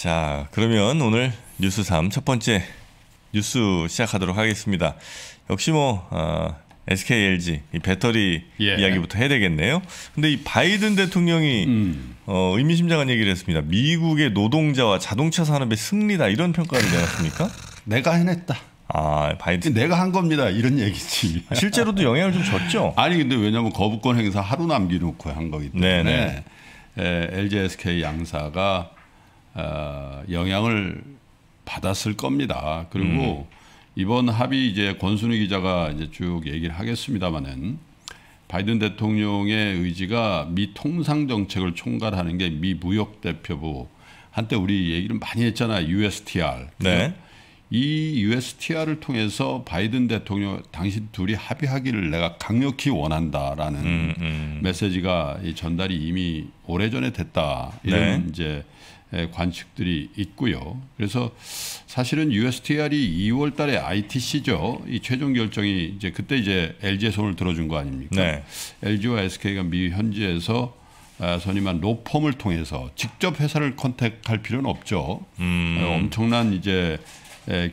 자, 그러면 오늘 뉴스 3 첫 번째 뉴스 시작하도록 하겠습니다. 역시 뭐 어, 아, SKLG 이 배터리 예. 이야기부터 해야 되겠네요. 근데 이 바이든 대통령이 음. 어, 의미심장한 얘기를 했습니다. 미국의 노동자와 자동차 산업의 승리다 이런 평가를 내놨습니까? 내가 해냈다. 아, 바이든 내가 한 겁니다. 이런 얘기지. 실제로도 영향을 좀 줬죠. 아니 근데 왜냐면 거부권 행사 하루 남겨놓고 한 거기 때문에 에, LG SK 양사가 어, 영향을 받았을 겁니다. 그리고 음. 이번 합의 이제 권순우 기자가 이제 쭉 얘기를 하겠습니다만은 바이든 대통령의 의지가 미 통상 정책을 총괄하는 게 미 무역 대표부 한때 우리 얘기를 많이 했잖아 USTR. 네. 이 USTR을 통해서 바이든 대통령 당신 둘이 합의하기를 내가 강력히 원한다라는 음, 음. 메시지가 전달이 이미 오래전에 됐다 이런 네. 이제 예, 관측들이 있고요. 그래서 사실은 USTR이 2월 달에 ITC죠. 이 최종 결정이 이제 그때 이제 LG의 손을 들어준 거 아닙니까? 네. LG와 SK가 미 현지에서 아, 선임한 로펌을 통해서 직접 회사를 컨택할 필요는 없죠. 음. 아, 엄청난 이제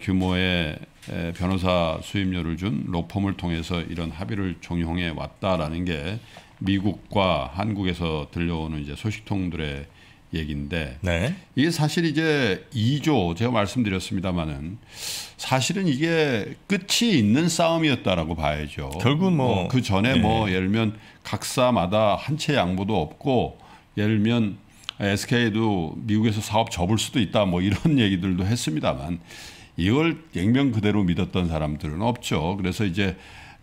규모의 변호사 수임료를 준 로펌을 통해서 이런 합의를 종용해 왔다라는 게 미국과 한국에서 들려오는 이제 소식통들의 얘기인데 네. 이게 사실 이제 2조 제가 말씀드렸습니다마는 사실은 이게 끝이 있는 싸움이었다라고 봐야죠. 결국 뭐그 어, 그 전에 네. 뭐 예. 예를 들면 각사마다 한 채 양보도 없고 예를 들면 SK도 미국에서 사업 접을 수도 있다 뭐 이런 얘기들도 했습니다만 이걸 액면 그대로 믿었던 사람들은 없죠. 그래서 이제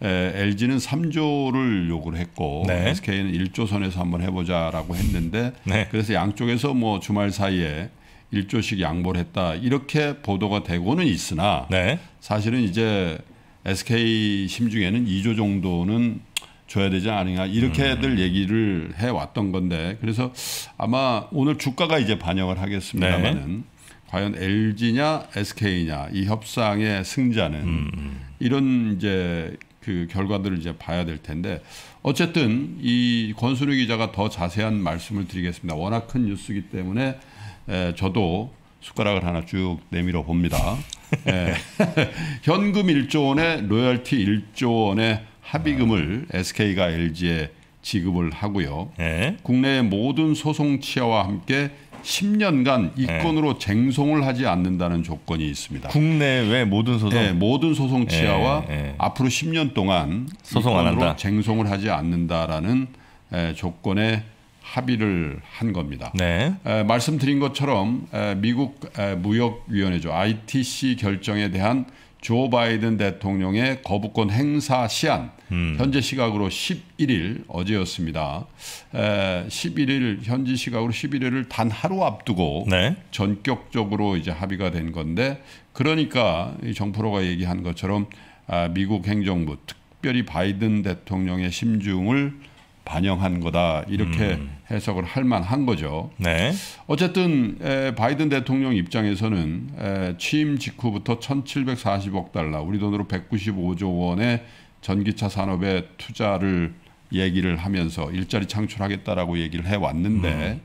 에, LG는 3조를 요구를 했고 네. SK는 1조 선에서 한번 해보자라고 했는데 네. 그래서 양쪽에서 뭐 주말 사이에 1조씩 양보를 했다 이렇게 보도가 되고는 있으나 네. 사실은 이제 SK 심중에는 2조 정도는 줘야 되지 않느냐 이렇게들 음. 얘기를 해왔던 건데 그래서 아마 오늘 주가가 이제 반영을 하겠습니다만은 네. 과연 LG냐 SK냐 이 협상의 승자는 음. 음. 이런 이제 그 결과들을 이제 봐야 될 텐데 어쨌든 이 권순우 기자가 더 자세한 말씀을 드리겠습니다. 워낙 큰 뉴스이기 때문에 에, 저도 숟가락을 하나 쭉 내밀어 봅니다. 현금 1조 원에 로열티 1조 원의 합의금을 아. SK가 LG에 지급을 하고요. 에? 네. 국내의 모든 소송 치아와 함께 10년간 이권으로 예. 네. 쟁송을 하지 않는다는 조건이 있습니다. 국내외 모든 소송, 네, 모든 소송 치하와 네, 예, 예. 앞으로 10년 동안 소송 안으로 쟁송을 하지 않는다라는 에, 조건에 합의를 한 겁니다. 네. 에, 말씀드린 것처럼 에, 미국 무역위원회죠 ITC 결정에 대한 조 바이든 대통령의 거부권 행사 시한 음. 현재 시각으로 11일 어제였습니다. 에, 11일 현지 시각으로 11일을 단 하루 앞두고 네. 전격적으로 이제 합의가 된 건데 그러니까 이 정프로가 얘기한 것처럼 아, 미국 행정부 특별히 바이든 대통령의 심중을 반영한 거다 이렇게 음. 해석을 할 만한 거죠. 네. 어쨌든 바이든 대통령 입장에서는 취임 직후부터 1,740억 달러, 우리 돈으로 195조 원의 전기차 산업에 투자를 얘기를 하면서 일자리 창출하겠다라고 얘기를 해 왔는데 음.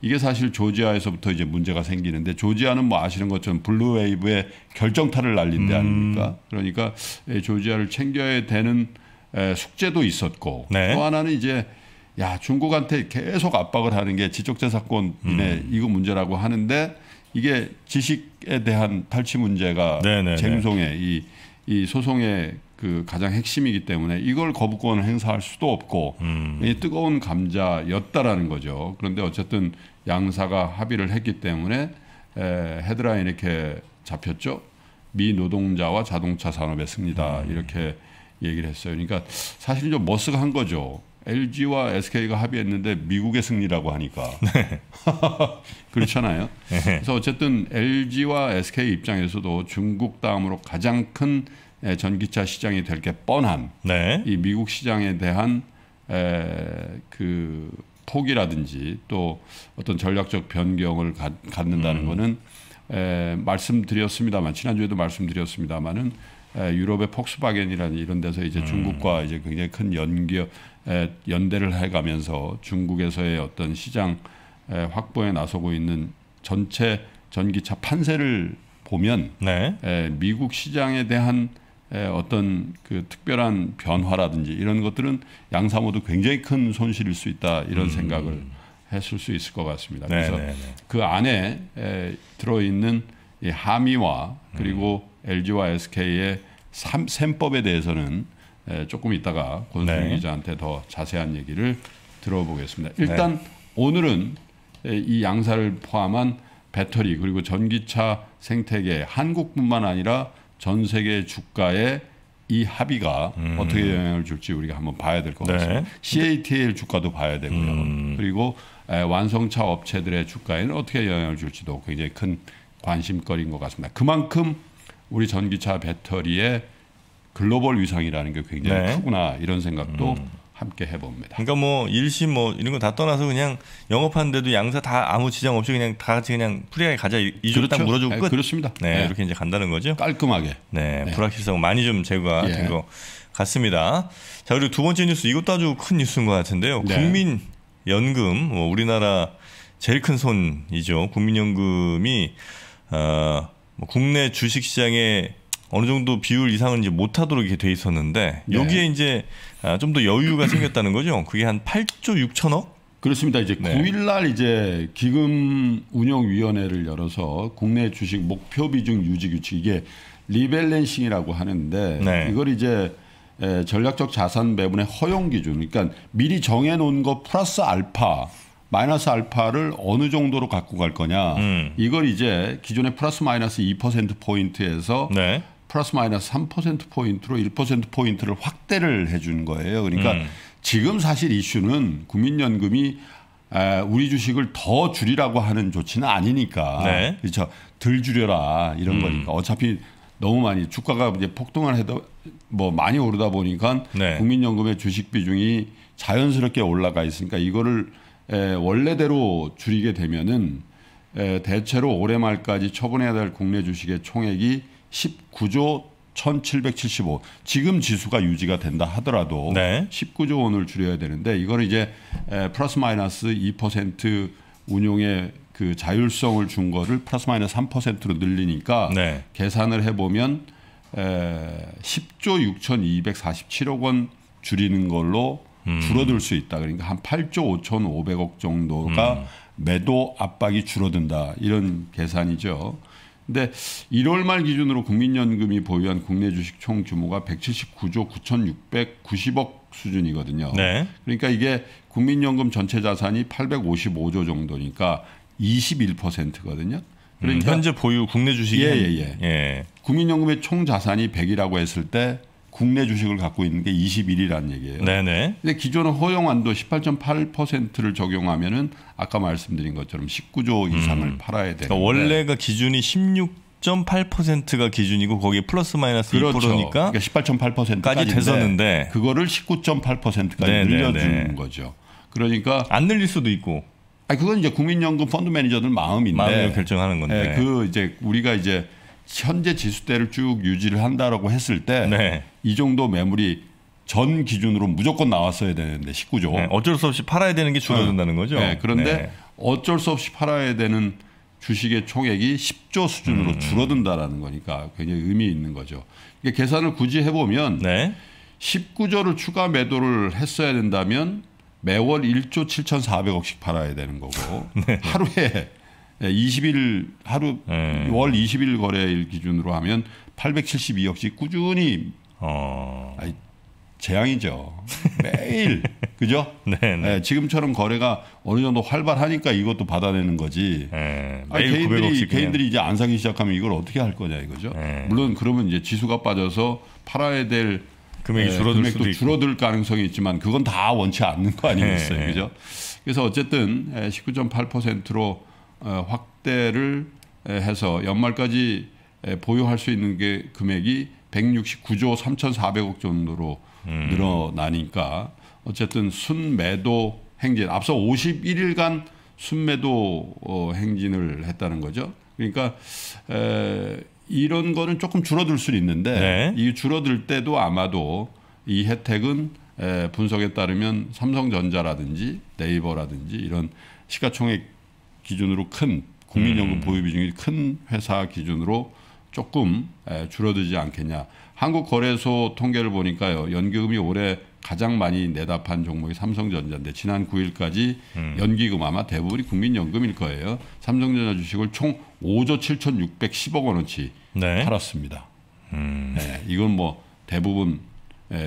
이게 사실 조지아에서부터 이제 문제가 생기는데 조지아는 뭐 아시는 것처럼 블루웨이브의 결정타를 날린 데 음. 아닙니까? 음. 그러니까 조지아를 챙겨야 되는 숙제도 있었고 네. 또 하나는 이제 야 중국한테 계속 압박을 하는 게지적재산권의 음. 이거 문제라고 하는데 이게 지식에 대한 탈취 문제가 네네네. 네, 네. 쟁송의 이, 이 소송의 그 가장 핵심이기 때문에 이걸 거부권을 행사할 수도 없고 음. 이 뜨거운 감자였다라는 거죠. 그런데 어쨌든 양사가 합의를 했기 때문에 에, 헤드라인 이렇게 잡혔죠. 미 노동자와 자동차 산업의 승리다 음. 이렇게 얘기를 했어요. 그러니까 사실 은좀 머스가 한 거죠. LG와 SK가 합의했는데 미국의 승리라고 하니까 네. 그렇잖아요. 네. 그래서 어쨌든 LG와 SK 입장에서도 중국 다음으로 가장 큰 전기차 시장이 될 게 뻔한 네. 이 미국 시장에 대한 에, 그 포기라든지 또 어떤 전략적 변경을 가, 갖는다는 음. 거는 에, 말씀드렸습니다만 지난주에도 말씀드렸습니다만은 유럽의 폭스바겐이라는 이런 데서 이제 음. 중국과 이제 굉장히 큰연기 연대를 해가면서 중국에서의 어떤 시장 확보에 나서고 있는 전체 전기차 판세를 보면 네. 미국 시장에 대한 어떤 그 특별한 변화라든지 이런 것들은 양사 모두 굉장히 큰 손실일 수 있다 이런 음. 생각을 했을 수 있을 것 같습니다. 네, 그래서 네네네. 네. 그 안에 들어 있는 이 함의와 그리고 음. LG와 SK의 삼, 셈법에 대해서는 조금 이따가 권수영 네. 기자한테 더 자세한 얘기를 들어보겠습니다. 네. 일단 네. 오늘은 이 양사를 포함한 배터리 그리고 전기차 생태계 한국뿐만 아니라 전 세계 주가에 이 합의가 음. 어떻게 영향을 줄지 우리가 한번 봐야 될것 네. 같습니다. 네. CATL 주가도 봐야 되고요. 음. 그리고 완성차 업체들의 주가에는 어떻게 영향을 줄지도 굉장히 큰 관심거리인 것 같습니다. 그만큼 우리 전기차 배터리의 글로벌 위상이라는 게 굉장히 네. 크구나 이런 생각도 음. 함께 해봅니다. 그러니까 뭐 일시 뭐 이런 거 다 떠나서 그냥 영업하는데도 양사 다 아무 지장 없이 그냥 다 같이 그냥 프리하게 가자 이주로 그렇죠. 딱 물어주고 아, 끝. 네, 그렇습니다. 네, 네, 이렇게 이제 간다는 거죠. 깔끔하게. 네, 네. 불확실성 많이 좀 제거가 예. 된것 같습니다. 자 그리고 두 번째 뉴스 이것도 아주 큰 뉴스인 것 같은데요. 네. 국민연금 뭐 우리나라 제일 큰 손이죠. 국민연금이 어, 뭐 국내 주식 시장에 어느 정도 비율 이상은 이제 못하도록 이렇게 돼 있었는데 네. 여기에 이제 아, 좀더 여유가 생겼다는 거죠. 그게 한 8조 6천억? 그렇습니다. 이제 네. 9일날 이제 기금운용위원회를 열어서 국내 주식 목표 비중 유지 규칙 이게 리밸런싱이라고 하는데 네. 이걸 이제 전략적 자산 배분의 허용 기준, 그러니까 미리 정해놓은 거 플러스 알파. 마이너스 알파를 어느 정도로 갖고 갈 거냐 음. 이걸 이제 기존의 플러스 마이너스 2% 포인트에서 네. 플러스 마이너스 3% 포인트로 1% 포인트를 확대를 해 준 거예요. 그러니까 음. 지금 사실 이슈는 국민연금이 아, 우리 주식을 더 줄이라고 하는 조치는 아니니까 네. 그렇죠. 덜 줄여라 이런 음. 거니까 어차피 너무 많이 주가가 이제 폭등을 해도 뭐 많이 오르다 보니까 네. 국민연금의 주식 비중이 자연스럽게 올라가 있으니까 이거를 에, 원래대로 줄이게 되면은 에, 대체로 올해 말까지 처분해야 될 국내 주식의 총액이 19조 1775 지금 지수가 유지가 된다 하더라도 네. 19조 원을 줄여야 되는데 이거는 이제 에, 플러스 마이너스 2% 운용의 그 자율성을 준 거를 플러스 마이너스 3%로 늘리니까 네. 계산을 해보면 에, 10조 6,247억 원 줄이는 걸로 음. 줄어들 수 있다. 그러니까 한 8조 5,500억 정도가 음. 매도 압박이 줄어든다. 이런 계산이죠. 근데 1월 말 기준으로 국민연금이 보유한 국내 주식 총 규모가 179조 9,690억 수준이거든요. 네. 그러니까 이게 국민연금 전체 자산이 855조 정도니까 21%거든요. 음, 그러니까 음, 현재 보유 국내 주식이 예, 예, 예. 예. 국민연금의 총 자산이 100이라고 했을 때 국내 주식을 갖고 있는 게 21이라는 얘기예요. 네네. 근데 기존 허용 한도 18.8%를 적용하면은 아까 말씀드린 것처럼 19조 이상을 음. 팔아야 되는. 그러니까 원래가 기준이 16. 8가 기준이고 거기 플러스 마이너스 그렇죠. 2%니까 그러니까 18.8%까지 됐었는데 그거를 19.8%까지 늘려주는 거죠. 그러니까 안 늘릴 수도 있고. 아 그건 이제 국민연금 펀드 매니저들 마음인데 마음을 결정하는 건데 네, 그 이제 우리가 이제 현재 지수대를 쭉 유지를 한다라고 했을 때이 네. 정도 매물이 전 기준으로 무조건 나왔어야 되는데 19조. 네, 어쩔 수 없이 팔아야 되는 게 줄어든다는 네. 거죠. 네, 그런데 네. 어쩔 수 없이 팔아야 되는 주식의 총액이 10조 수준으로 음. 줄어든다라는 거니까 굉장히 의미 있는 거죠. 그러니까 계산을 굳이 해보면 네. 19조를 추가 매도를 했어야 된다면 매월 1조 7,400억씩 팔아야 되는 거고 네. 하루에 20일 예, 하루 네. 월 20일 거래일 기준으로 하면 872억씩 꾸준히 어. 아니, 재앙이죠. 매일 그죠? 네, 네. 예, 지금처럼 거래가 어느 정도 활발하니까 이것도 받아내는 거지. 네, 아니, 개인들이 개인들이 이제 안 사기 시작하면 이걸 어떻게 할 거냐 이거죠. 네. 물론 그러면 이제 지수가 빠져서 팔아야 될 금액이 네, 줄어들 금액도 줄어들 가능성이 있지만 그건 다 원치 않는 거 아니겠어요, 네. 그죠? 그래서 어쨌든 19.8%로 어, 확대를 해서 연말까지 보유할 수 있는 게 금액이 169조 3,400억 정도로 음. 늘어나니까 어쨌든 순매도 행진 앞서 51일간 순매도 어, 행진을 했다는 거죠. 그러니까 에, 이런 거는 조금 줄어들 수는 있는데 네. 이 줄어들 때도 아마도 이 혜택은 에, 분석에 따르면 삼성전자라든지 네이버라든지 이런 시가총액 기준으로 큰 국민연금 음. 보유 비중이 큰 회사 기준으로 조금 줄어들지 않겠냐. 한국거래소 통계를 보니까요. 연기금이 올해 가장 많이 내다판 종목이 삼성전자인데 지난 9일까지 음. 연기금 아마 대부분이 국민연금일 거예요. 삼성전자 주식을 총 5조 7,610억 원어치 네. 팔았습니다. 음. 네, 이건 뭐 대부분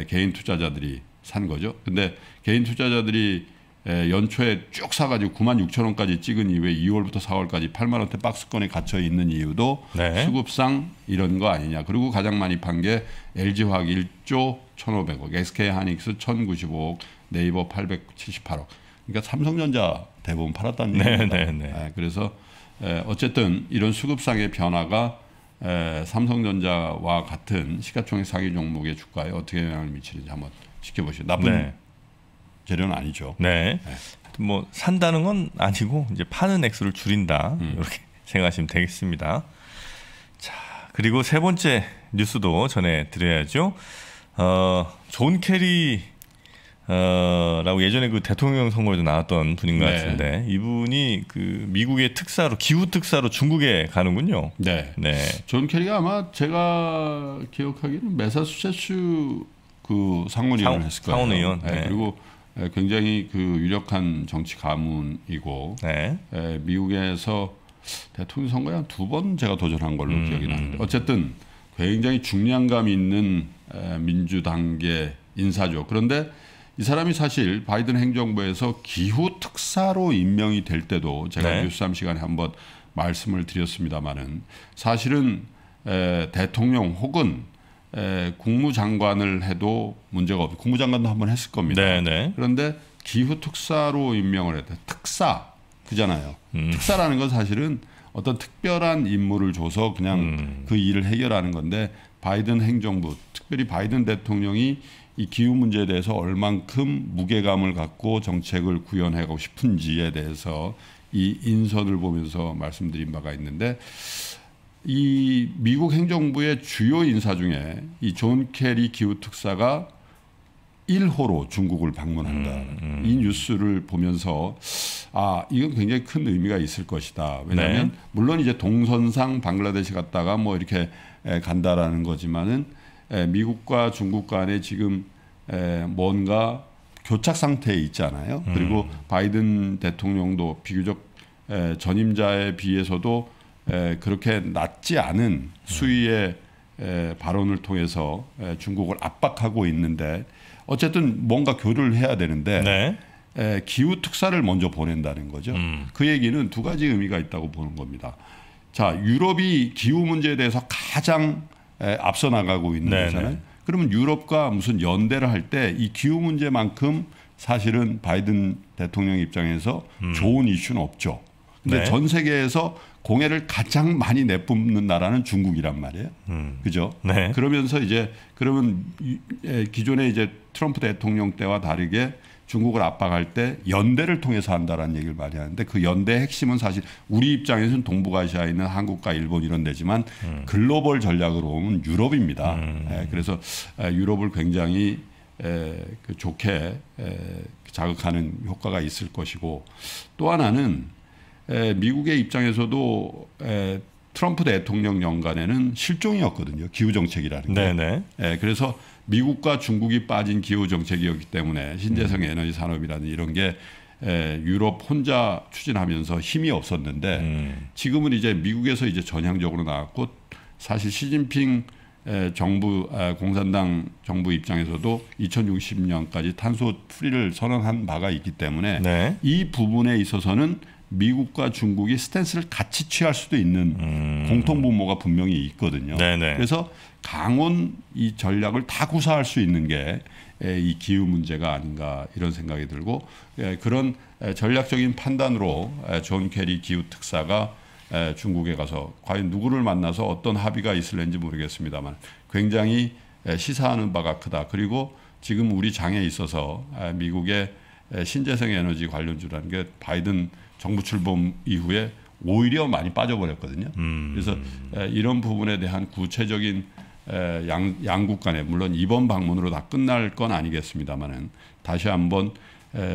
개인 투자자들이 산 거죠. 근데 개인 투자자들이 예, 연초에 쭉 사가지고 9만 6천 원까지 찍은 이후에 2월부터 4월까지 8만 원대 박스권에 갇혀 있는 이유도 네. 수급상 이런 거 아니냐. 그리고 가장 많이 판 게 LG화학 1조 1,500억, SK하닉스 1,095억, 네이버 878억. 그러니까 삼성전자 대부분 팔았다는 네, 얘기입니다. 네, 네. 예, 그래서 예, 어쨌든 이런 수급상의 변화가 삼성전자와 같은 시가총액 상위 종목의 주가에 어떻게 영향을 미치는지 한번 지켜보시죠. 나쁜 네. 재료는 아니죠. 네. 네. 뭐 산다는 건 아니고 이제 파는 액수를 줄인다 음. 이렇게 생각하시면 되겠습니다. 자 그리고 세 번째 뉴스도 전해드려야죠. 어, 존 캐리 어, 라고 예전에 그 대통령 선거에도 나왔던 분인 것 네. 같은데 이분이 그 미국의 특사로 기후 특사로 중국에 가는군요. 네. 네. 존 캐리가 아마 제가 기억하기는 메사추세츠 그 상원 의원을 했을 거예요. 상원 의원. 네, 네. 그리고 굉장히 그 유력한 정치 가문이고 네. 미국에서 대통령 선거에 한 두 번 제가 도전한 걸로 음. 기억이 음, 나는데 음. 어쨌든 굉장히 중량감 있는 민주당계 인사죠. 그런데 이 사람이 사실 바이든 행정부에서 기후 특사로 임명이 될 때도 제가 네. 뉴스삼 시간에 한번 말씀을 드렸습니다마는 사실은 에, 대통령 혹은 에, 예, 국무장관을 해도 문제가 없고 국무장관도 한번 했을 겁니다. 네네. 네. 그런데 기후특사로 임명을 했대. 특사 그잖아요. 음. 특사라는 건 사실은 어떤 특별한 임무를 줘서 그냥 음. 그 일을 해결하는 건데 바이든 행정부, 특별히 바이든 대통령이 이 기후 문제에 대해서 얼만큼 무게감을 갖고 정책을 구현하고 싶은지에 대해서 이 인선을 보면서 말씀드린 바가 있는데 이 미국 행정부의 주요 인사 중에 이존케리 기후 특사가 1호로 중국을 방문한다. 음, 음. 이 뉴스를 보면서 아, 이건 굉장히 큰 의미가 있을 것이다. 왜냐하면 네. 물론 이제 동선상 방글라데시 갔다가 뭐 이렇게 에, 간다라는 거지만은 에, 미국과 중국 간에 지금 에, 뭔가 교착 상태에 있잖아요. 그리고 음. 바이든 대통령도 비교적 에, 전임자에 비해서도 그렇게 낮지 않은 수위의 에, 발언을 통해서 에, 중국을 압박하고 있는데 어쨌든 뭔가 교류를 해야 되는데 네. 에, 기후 특사를 먼저 보낸다는 거죠. 음. 그 얘기는 두 가지 의미가 있다고 보는 겁니다. 자 유럽이 기후 문제에 대해서 가장 에, 앞서 나가고 있는 네네. 거잖아요. 네. 그러면 유럽과 무슨 연대를 할 때 이 기후 문제만큼 사실은 바이든 대통령 입장에서 음. 좋은 이슈는 없죠. 근데 네. 전 세계에서 공해를 가장 많이 내뿜는 나라는 중국이란 말이에요. 음. 그죠? 네. 그러면서 이제 그러면 기존에 이제 트럼프 대통령 때와 다르게 중국을 압박할 때 연대를 통해서 한다라는 얘기를 많이 하는데 그 연대의 핵심은 사실 우리 입장에서는 동북아시아에 있는 한국과 일본 이런 데지만 음. 글로벌 전략으로 보면 유럽입니다. 음. 예, 그래서 유럽을 굉장히 그 좋게 자극하는 효과가 있을 것이고 또 하나는 미국의 입장에서도 트럼프 대통령 연간에는 실종이었거든요. 기후 정책이라는 게. 네네. 그래서 미국과 중국이 빠진 기후 정책이었기 때문에 신재생 음. 에너지 산업이라는 이런 게 에, 유럽 혼자 추진하면서 힘이 없었는데 음. 지금은 이제 미국에서 이제 전향적으로 나왔고 사실 시진핑 에, 정부 에, 아, 공산당 정부 입장에서도 2060년까지 탄소 프리를 선언한 바가 있기 때문에 네. 이 부분에 있어서는 미국과 중국이 스탠스를 같이 취할 수도 있는 음. 공통 분모가 분명히 있거든요. 네네. 그래서 강원 이 전략을 다 구사할 수 있는 게 이 기후 문제가 아닌가 이런 생각이 들고 그런 전략적인 판단으로 존 캐리 기후 특사가 중국에 가서 과연 누구를 만나서 어떤 합의가 있을는지 모르겠습니다만 굉장히 시사하는 바가 크다. 그리고 지금 우리 장에 있어서 미국의 신재생 에너지 관련주라는 게 바이든 정부 출범 이후에 오히려 많이 빠져버렸거든요. 음. 그래서 이런 부분에 대한 구체적인 양, 양국 간에 물론 이번 방문으로 다 끝날 건 아니겠습니다만은 다시 한번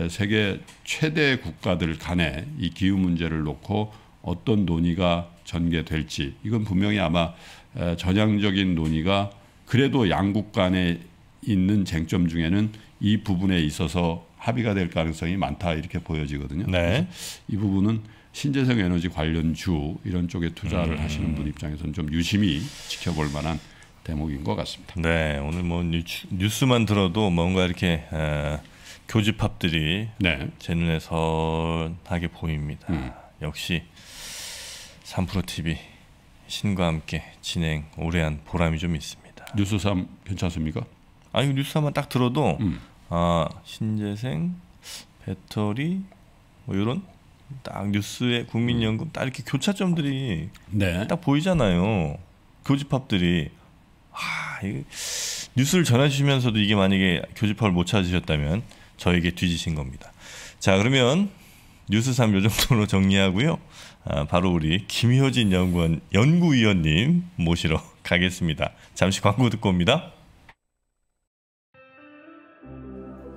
세계 최대 국가들 간에 이 기후 문제를 놓고 어떤 논의가 전개될지 이건 분명히 아마 전향적인 논의가 그래도 양국 간에 있는 쟁점 중에는 이 부분에 있어서 합의가 될 가능성이 많다 이렇게 보여지거든요. 네. 이 부분은 신재생 에너지 관련 주 이런 쪽에 투자를 음. 하시는 분 입장에서는 좀 유심히 지켜볼 만한 대목인 것 같습니다. 네, 오늘 뭐 뉴스, 만 들어도 뭔가 이렇게 어, 교집합들이 네. 제 눈에 선하게 보입니다. 음. 역시 3프로 TV 신과 함께 진행 오래한 보람이 좀 있습니다. 뉴스 3 괜찮습니까? 아니 뉴스 3만 딱 들어도 음. 아 신재생 배터리 뭐 이런 딱 뉴스에 국민연금 딱 이렇게 교차점들이 네. 딱 보이잖아요 교집합들이 아 이게 뉴스를 전해주시면서도 이게 만약에 교집합을 못 찾으셨다면 저에게 뒤지신 겁니다 자 그러면 뉴스 3요 정도로 정리하고요. 아, 바로 우리 김효진 연구원 연구위원님 모시러 가겠습니다. 잠시 광고 듣고 옵니다.